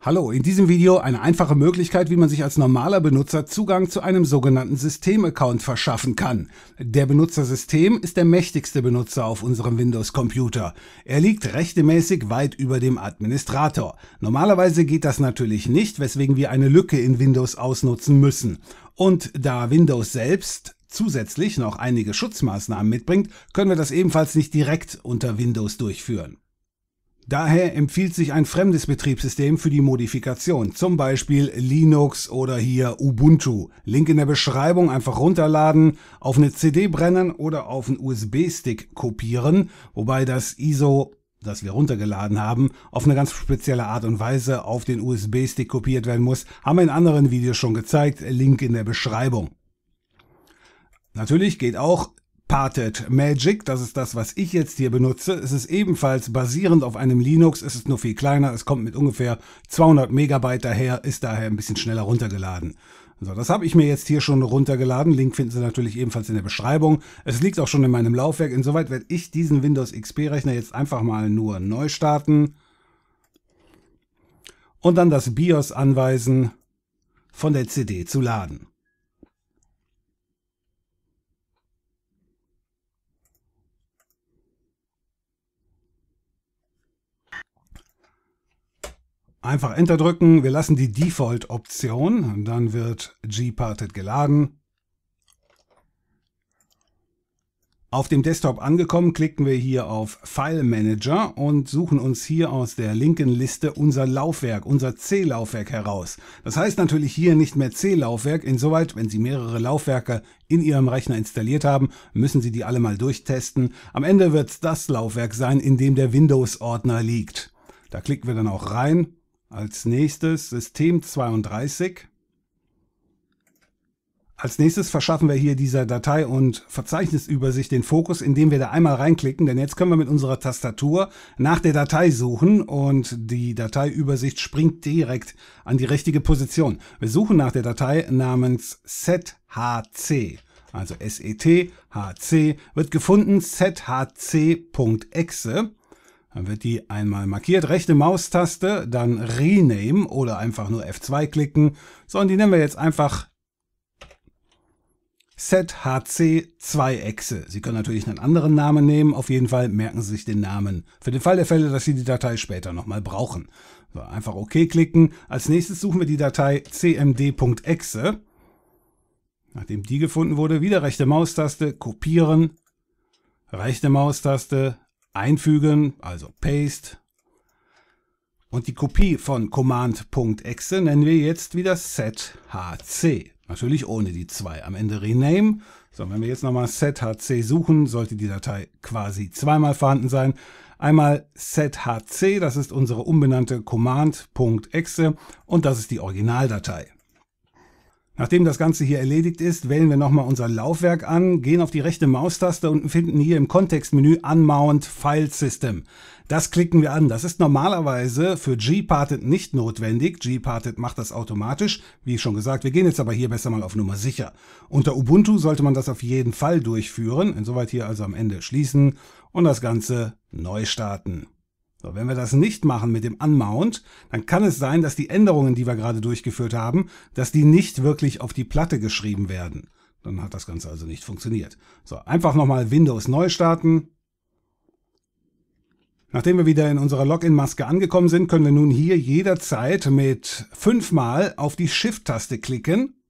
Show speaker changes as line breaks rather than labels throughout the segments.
Hallo, in diesem Video eine einfache Möglichkeit, wie man sich als normaler Benutzer Zugang zu einem sogenannten System-Account verschaffen kann. Der Benutzersystem ist der mächtigste Benutzer auf unserem Windows-Computer. Er liegt rechtmäßig weit über dem Administrator. Normalerweise geht das natürlich nicht, weswegen wir eine Lücke in Windows ausnutzen müssen. Und da Windows selbst zusätzlich noch einige Schutzmaßnahmen mitbringt, können wir das ebenfalls nicht direkt unter Windows durchführen. Daher empfiehlt sich ein fremdes Betriebssystem für die Modifikation, zum Beispiel Linux oder hier Ubuntu. Link in der Beschreibung einfach runterladen, auf eine CD brennen oder auf einen USB-Stick kopieren, wobei das ISO, das wir runtergeladen haben, auf eine ganz spezielle Art und Weise auf den USB-Stick kopiert werden muss, haben wir in anderen Videos schon gezeigt, Link in der Beschreibung. Natürlich geht auch Parted Magic, das ist das, was ich jetzt hier benutze. Es ist ebenfalls basierend auf einem Linux, es ist nur viel kleiner, es kommt mit ungefähr 200 Megabyte daher, ist daher ein bisschen schneller runtergeladen. So, das habe ich mir jetzt hier schon runtergeladen. Link finden Sie natürlich ebenfalls in der Beschreibung. Es liegt auch schon in meinem Laufwerk. Insoweit werde ich diesen Windows XP-Rechner jetzt einfach mal nur neu starten. Und dann das BIOS anweisen, von der CD zu laden. Einfach Enter drücken, wir lassen die Default-Option, dann wird Gparted geladen. Auf dem Desktop angekommen, klicken wir hier auf File Manager und suchen uns hier aus der linken Liste unser Laufwerk, unser C-Laufwerk heraus. Das heißt natürlich hier nicht mehr C-Laufwerk, insoweit, wenn Sie mehrere Laufwerke in Ihrem Rechner installiert haben, müssen Sie die alle mal durchtesten. Am Ende wird es das Laufwerk sein, in dem der Windows-Ordner liegt. Da klicken wir dann auch rein als nächstes System 32. Als nächstes verschaffen wir hier dieser Datei und Verzeichnisübersicht den Fokus, indem wir da einmal reinklicken, denn jetzt können wir mit unserer Tastatur nach der Datei suchen und die Dateiübersicht springt direkt an die richtige Position. Wir suchen nach der Datei namens sethc, also sethc, wird gefunden zhc.exe dann wird die einmal markiert, rechte Maustaste, dann Rename oder einfach nur F2 klicken. So, und die nennen wir jetzt einfach zhc 2 Exe. Sie können natürlich einen anderen Namen nehmen, auf jeden Fall merken Sie sich den Namen. Für den Fall der Fälle, dass Sie die Datei später nochmal brauchen. So, einfach OK klicken. Als nächstes suchen wir die Datei cmd.exe. Nachdem die gefunden wurde, wieder rechte Maustaste, kopieren, rechte Maustaste, einfügen, also paste. Und die Kopie von command.exe nennen wir jetzt wieder sethc. Natürlich ohne die zwei. Am Ende rename. So, wenn wir jetzt nochmal sethc suchen, sollte die Datei quasi zweimal vorhanden sein. Einmal sethc, das ist unsere umbenannte command.exe und das ist die Originaldatei. Nachdem das Ganze hier erledigt ist, wählen wir nochmal unser Laufwerk an, gehen auf die rechte Maustaste und finden hier im Kontextmenü Unmount File System. Das klicken wir an. Das ist normalerweise für Gparted nicht notwendig. Gparted macht das automatisch. Wie schon gesagt, wir gehen jetzt aber hier besser mal auf Nummer sicher. Unter Ubuntu sollte man das auf jeden Fall durchführen. Insoweit hier also am Ende schließen und das Ganze neu starten. So, wenn wir das nicht machen mit dem Unmount, dann kann es sein, dass die Änderungen, die wir gerade durchgeführt haben, dass die nicht wirklich auf die Platte geschrieben werden. Dann hat das Ganze also nicht funktioniert. So, einfach nochmal Windows neu starten. Nachdem wir wieder in unserer Login-Maske angekommen sind, können wir nun hier jederzeit mit fünfmal auf die Shift-Taste klicken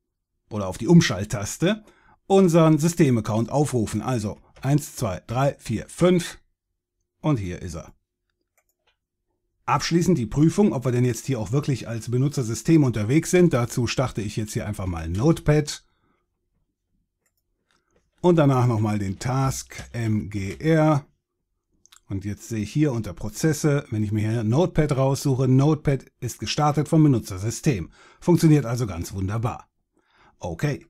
oder auf die Umschalt-Taste unseren System-Account aufrufen. Also eins, zwei, drei, vier, fünf und hier ist er. Abschließend die Prüfung, ob wir denn jetzt hier auch wirklich als Benutzersystem unterwegs sind. Dazu starte ich jetzt hier einfach mal Notepad. Und danach nochmal den Task MGR. Und jetzt sehe ich hier unter Prozesse, wenn ich mir hier Notepad raussuche, Notepad ist gestartet vom Benutzersystem. Funktioniert also ganz wunderbar. Okay.